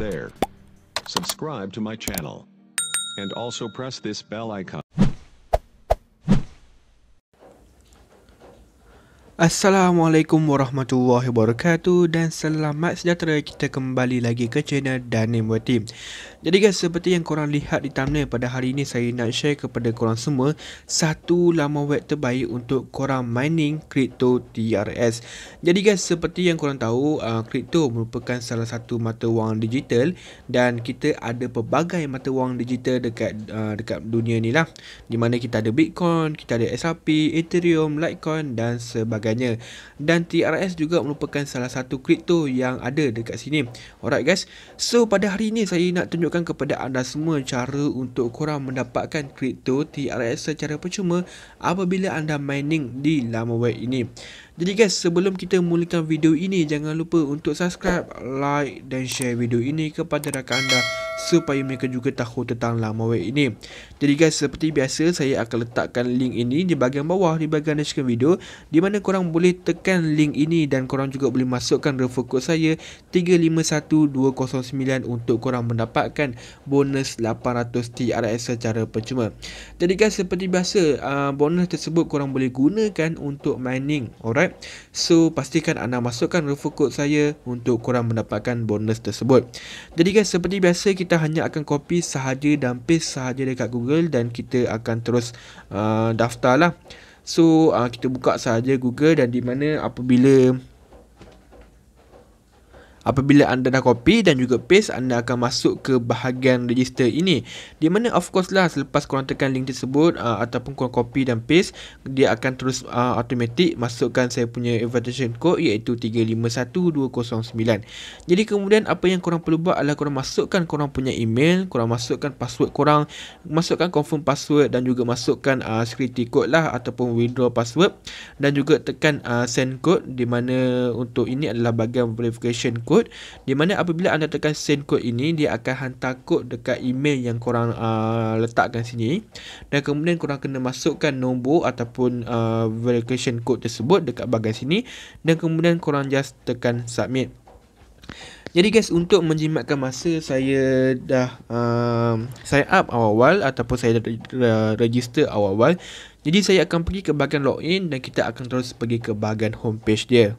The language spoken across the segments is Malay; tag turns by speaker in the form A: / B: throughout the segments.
A: there. Subscribe to my channel. And also press this bell icon. Assalamualaikum warahmatullahi wabarakatuh dan selamat sejahtera kita kembali lagi ke channel Danim Team. Jadi guys seperti yang korang lihat di thumbnail pada hari ini saya nak share kepada korang semua satu lama web terbaik untuk korang mining crypto TRS. Jadi guys seperti yang korang tahu uh, crypto merupakan salah satu mata wang digital dan kita ada pelbagai mata wang digital dekat uh, dekat dunia ni lah. Di mana kita ada Bitcoin, kita ada SRP, Ethereum, Litecoin dan sebagainya. Dan TRS juga merupakan salah satu crypto yang ada dekat sini. Alright guys. So pada hari ini saya nak tunjuk tunjukkan kepada anda semua cara untuk korang mendapatkan kripto TRX secara percuma apabila anda mining di laman web ini. Jadi guys, sebelum kita mulakan video ini, jangan lupa untuk subscribe, like dan share video ini kepada rakan anda supaya mereka juga tahu tentang lama web ini. Jadi guys, seperti biasa, saya akan letakkan link ini di bahagian bawah, di bahagian deskripsi video di mana korang boleh tekan link ini dan korang juga boleh masukkan referral code saya 351209 untuk korang mendapatkan bonus 800 TRS secara percuma. Jadi guys, seperti biasa, ah, bonus tersebut korang boleh gunakan untuk mining, alright? subscribe. So pastikan anda masukkan referral code saya untuk korang mendapatkan bonus tersebut. Jadi guys seperti biasa kita hanya akan copy sahaja dan paste sahaja dekat Google dan kita akan terus uh, daftarlah. So uh, kita buka sahaja Google dan di mana apabila apabila anda dah copy dan juga paste anda akan masuk ke bahagian register ini di mana of course lah selepas korang tekan link tersebut uh, ataupun korang copy dan paste dia akan terus uh, automatic masukkan saya punya invitation code iaitu 351209 jadi kemudian apa yang korang perlu buat adalah korang masukkan korang punya email korang masukkan password korang masukkan confirm password dan juga masukkan uh, security code lah ataupun withdraw password dan juga tekan uh, send code di mana untuk ini adalah bahagian verification code tersebut di mana apabila anda tekan send code ini dia akan hantar kod dekat email yang korang uh, letakkan sini dan kemudian korang kena masukkan nombor ataupun uh, verification code tersebut dekat bahagian sini dan kemudian korang just tekan submit jadi guys untuk menjimatkan masa saya dah uh, sign up awal-awal ataupun saya dah register awal-awal. Jadi saya akan pergi ke bahagian login dan kita akan terus pergi ke bahagian homepage dia.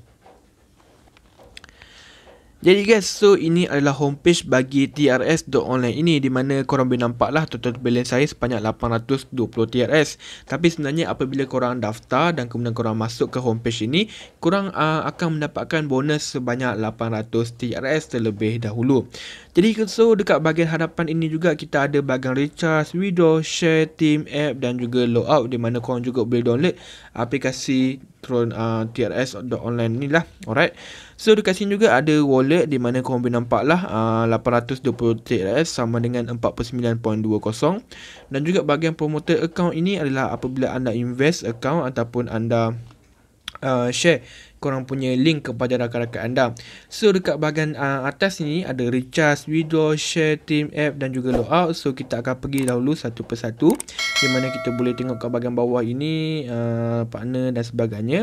A: Jadi guys, so ini adalah homepage bagi TRS Online ini di mana korang boleh nampak lah total balance saya sebanyak 820 TRS. Tapi sebenarnya apabila korang daftar dan kemudian korang masuk ke homepage ini, korang uh, akan mendapatkan bonus sebanyak 800 TRS terlebih dahulu. Jadi so dekat bahagian hadapan ini juga kita ada bahagian recharge, Video, share, team app dan juga logout di mana korang juga boleh download aplikasi through uh, TRS online ni lah alright so dekat sini juga ada wallet di mana korang boleh nampak lah uh, 820 TRS sama dengan 49.20 dan juga bahagian promoter account ini adalah apabila anda invest account ataupun anda uh, share korang punya link kepada rakan-rakan anda. So dekat bahagian uh, atas ni ada recharge, withdraw, share, team app dan juga logout. So kita akan pergi dahulu satu persatu. Di mana kita boleh tengok kat bahagian bawah ini uh, partner dan sebagainya.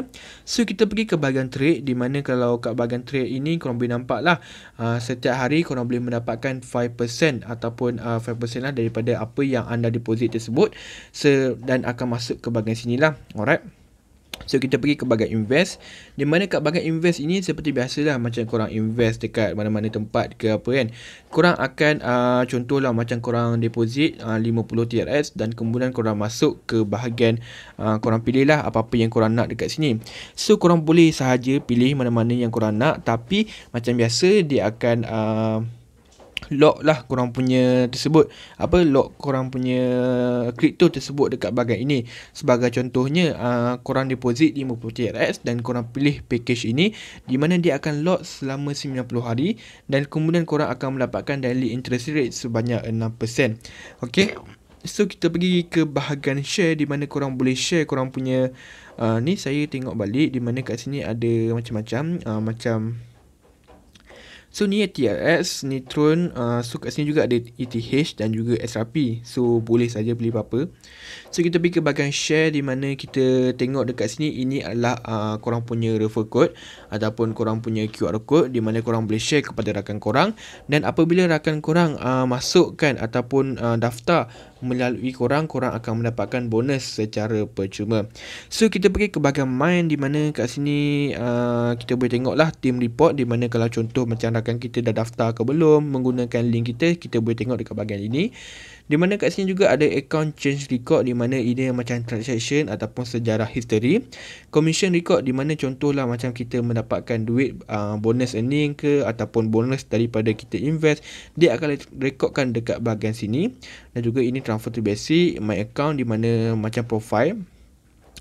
A: So kita pergi ke bahagian trade di mana kalau kat bahagian trade ini korang boleh nampak lah uh, setiap hari korang boleh mendapatkan 5% ataupun uh, 5% lah daripada apa yang anda deposit tersebut. So, dan akan masuk ke bahagian sinilah. Alright. So kita pergi ke bahagian invest Di mana kat bahagian invest ini seperti biasalah Macam korang invest dekat mana-mana tempat ke apa kan Korang akan uh, lah macam korang deposit uh, 50 TRS Dan kemudian korang masuk ke bahagian uh, Korang pilihlah apa-apa yang korang nak dekat sini So korang boleh sahaja pilih mana-mana yang korang nak Tapi macam biasa dia akan uh, lock lah korang punya tersebut apa lock korang punya crypto tersebut dekat bahagian ini sebagai contohnya uh, korang deposit 50 TRX dan korang pilih package ini di mana dia akan lock selama 90 hari dan kemudian korang akan mendapatkan daily interest rate sebanyak 6% ok so kita pergi ke bahagian share di mana korang boleh share korang punya uh, ni saya tengok balik di mana kat sini ada macam-macam uh, macam macam So ni TRS, Neutron, uh, so kat sini juga ada ETH dan juga SRP. So boleh saja beli apa-apa. So kita pergi ke bahagian share di mana kita tengok dekat sini ini adalah uh, korang punya refer code ataupun korang punya QR code di mana korang boleh share kepada rakan korang dan apabila rakan korang uh, masukkan ataupun uh, daftar melalui korang, korang akan mendapatkan bonus secara percuma. So kita pergi ke bahagian main di mana kat sini uh, kita boleh tengoklah lah team report di mana kalau contoh macam akan kita dah daftar ke belum menggunakan link kita, kita boleh tengok dekat bahagian ini. Di mana kat sini juga ada account change record di mana ini macam transaction ataupun sejarah history. Commission record di mana contohlah macam kita mendapatkan duit uh, bonus earning ke ataupun bonus daripada kita invest. Dia akan recordkan dekat bahagian sini. Dan juga ini transfer to basic, my account di mana macam profile.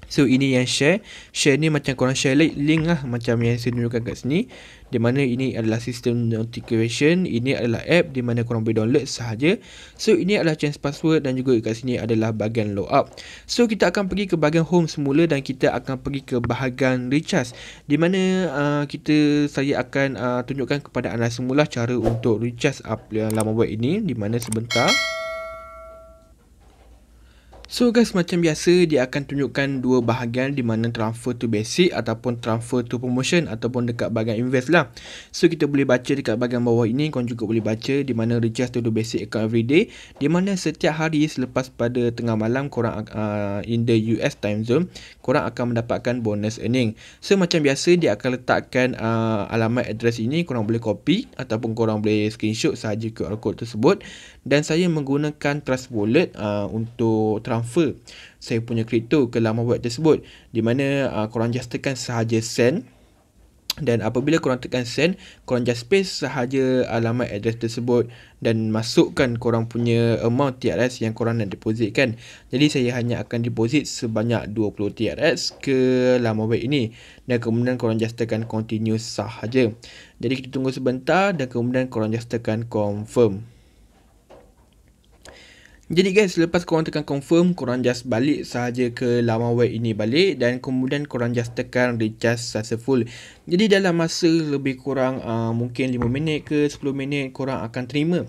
A: So ini yang share Share ni macam korang share like link lah Macam yang saya tunjukkan kat sini Di mana ini adalah sistem notification Ini adalah app di mana korang boleh download sahaja So ini adalah change password Dan juga kat sini adalah bahagian load up So kita akan pergi ke bahagian home semula Dan kita akan pergi ke bahagian recharge Di mana uh, kita saya akan uh, tunjukkan kepada anda semula Cara untuk recharge app yang lama buat ini Di mana sebentar So guys macam biasa dia akan tunjukkan dua bahagian di mana transfer to basic ataupun transfer to promotion ataupun dekat bahagian invest lah. So kita boleh baca dekat bahagian bawah ini kau juga boleh baca di mana recharge to the basic account everyday di mana setiap hari selepas pada tengah malam korang uh, in the US time zone korang akan mendapatkan bonus earning. So macam biasa dia akan letakkan uh, alamat address ini korang boleh copy ataupun korang boleh screenshot sahaja QR code tersebut dan saya menggunakan Trust Wallet uh, untuk transfer saya punya crypto ke laman web tersebut di mana uh, korang just tekan sahaja send dan apabila korang tekan send, korang just paste sahaja alamat uh, address tersebut dan masukkan korang punya amount TRS yang korang nak depositkan. Jadi saya hanya akan deposit sebanyak 20 TRS ke laman web ini dan kemudian korang just tekan continue sahaja. Jadi kita tunggu sebentar dan kemudian korang just tekan confirm. Jadi guys, selepas korang tekan confirm, korang just balik sahaja ke laman web ini balik dan kemudian korang just tekan recharge successful. Jadi dalam masa lebih kurang uh, mungkin 5 minit ke 10 minit korang akan terima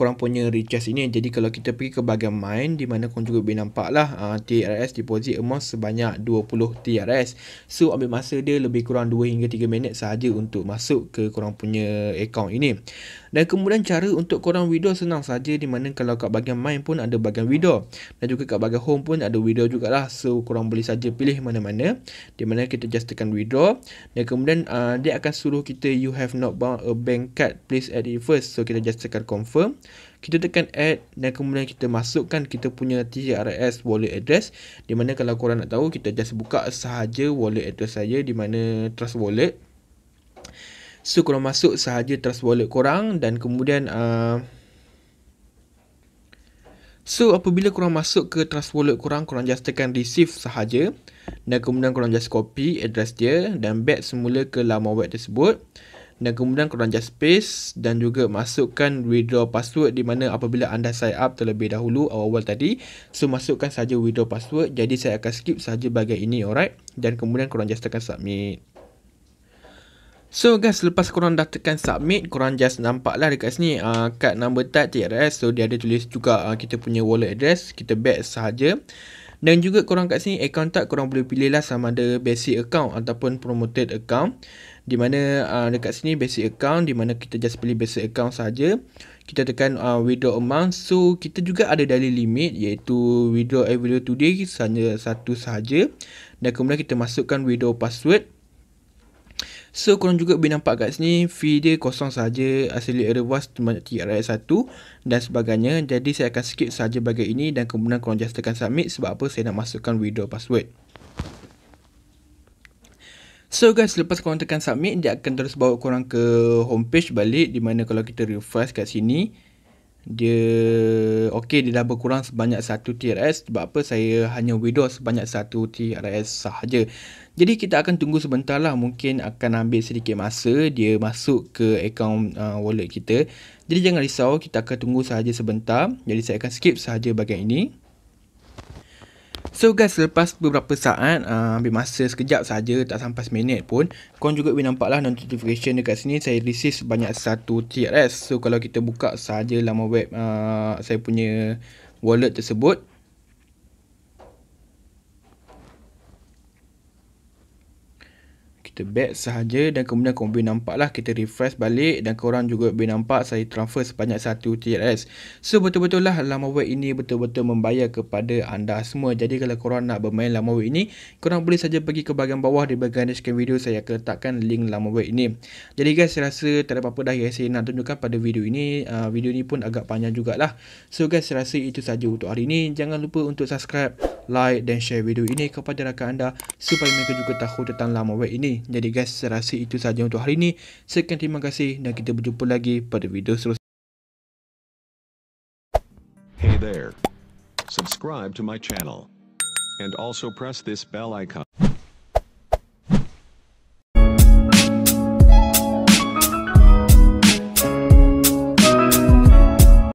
A: korang punya request ini jadi kalau kita pergi ke bahagian main, di mana korang juga boleh nampak lah uh, ah, TRS deposit amount sebanyak 20 TRS so ambil masa dia lebih kurang 2 hingga 3 minit sahaja untuk masuk ke korang punya account ini dan kemudian cara untuk korang withdraw senang saja di mana kalau kat bahagian main pun ada bahagian withdraw dan juga kat bahagian home pun ada withdraw jugalah so korang boleh saja pilih mana-mana di mana kita just tekan withdraw dan kemudian uh, dia akan suruh kita you have not bought a bank card please add it first so kita just tekan confirm kita tekan add dan kemudian kita masukkan kita punya TCRS wallet address di mana kalau korang nak tahu kita just buka sahaja wallet address saja di mana trust wallet so korang masuk sahaja trust wallet korang dan kemudian uh, so apabila korang masuk ke trust wallet korang korang just tekan receive sahaja dan kemudian korang just copy address dia dan back semula ke laman web tersebut dan kemudian korang just paste dan juga masukkan withdraw password di mana apabila anda sign up terlebih dahulu awal-awal tadi so masukkan saja withdraw password jadi saya akan skip saja bahagian ini alright dan kemudian korang just tekan submit So guys, selepas korang dah tekan submit, korang just nampak lah dekat sini uh, kad number tag TRS. So dia ada tulis juga uh, kita punya wallet address, kita back sahaja. Dan juga korang kat sini account tag korang boleh pilih lah sama ada basic account ataupun promoted account di mana uh, dekat sini basic account di mana kita just pilih basic account saja kita tekan uh, withdraw amount so kita juga ada daily limit iaitu withdraw every today hanya satu saja dan kemudian kita masukkan withdraw password So korang juga boleh nampak kat sini fee dia kosong saja asli error was TRS 1 dan sebagainya. Jadi saya akan skip saja bagian ini dan kemudian korang just tekan submit sebab apa saya nak masukkan withdraw password. So guys, lepas kau tekan submit, dia akan terus bawa korang ke homepage balik di mana kalau kita refresh kat sini dia okey dia dah berkurang sebanyak 1 TRS sebab apa saya hanya withdraw sebanyak 1 TRS sahaja. Jadi kita akan tunggu sebentar lah mungkin akan ambil sedikit masa dia masuk ke akaun uh, wallet kita. Jadi jangan risau kita akan tunggu sahaja sebentar. Jadi saya akan skip sahaja bagian ini. So guys, selepas beberapa saat, uh, ambil masa sekejap saja tak sampai seminit pun Korang juga boleh nampak lah notification dekat sini, saya receive sebanyak satu TRS So kalau kita buka saja lama web uh, saya punya wallet tersebut kita back sahaja dan kemudian korang boleh nampak lah kita refresh balik dan korang juga boleh nampak saya transfer sebanyak 1TRS so betul-betul lah lama web ini betul-betul membayar kepada anda semua jadi kalau korang nak bermain lama web ini korang boleh saja pergi ke bahagian bawah di bahagian deskripsi video saya akan letakkan link lama web ini jadi guys saya rasa tak ada apa-apa dah yang saya nak tunjukkan pada video ini uh, video ini pun agak panjang jugalah so guys saya rasa itu saja untuk hari ini jangan lupa untuk subscribe like dan share video ini kepada rakan anda supaya mereka juga tahu tentang lama web ini. Jadi guys, saya rasa itu sahaja untuk hari ini. Sekian terima kasih dan kita berjumpa lagi pada video selanjutnya. Hey there. Subscribe to my channel and also press this bell icon.